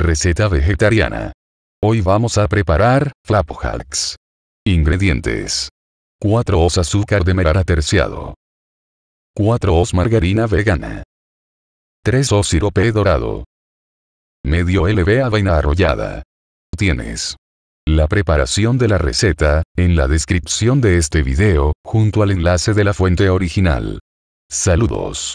Receta vegetariana. Hoy vamos a preparar flapjacks. Ingredientes. 4 os azúcar de merara terciado. 4 os margarina vegana. 3 os sirope dorado. Medio LB avena arrollada. Tienes la preparación de la receta, en la descripción de este video, junto al enlace de la fuente original. Saludos.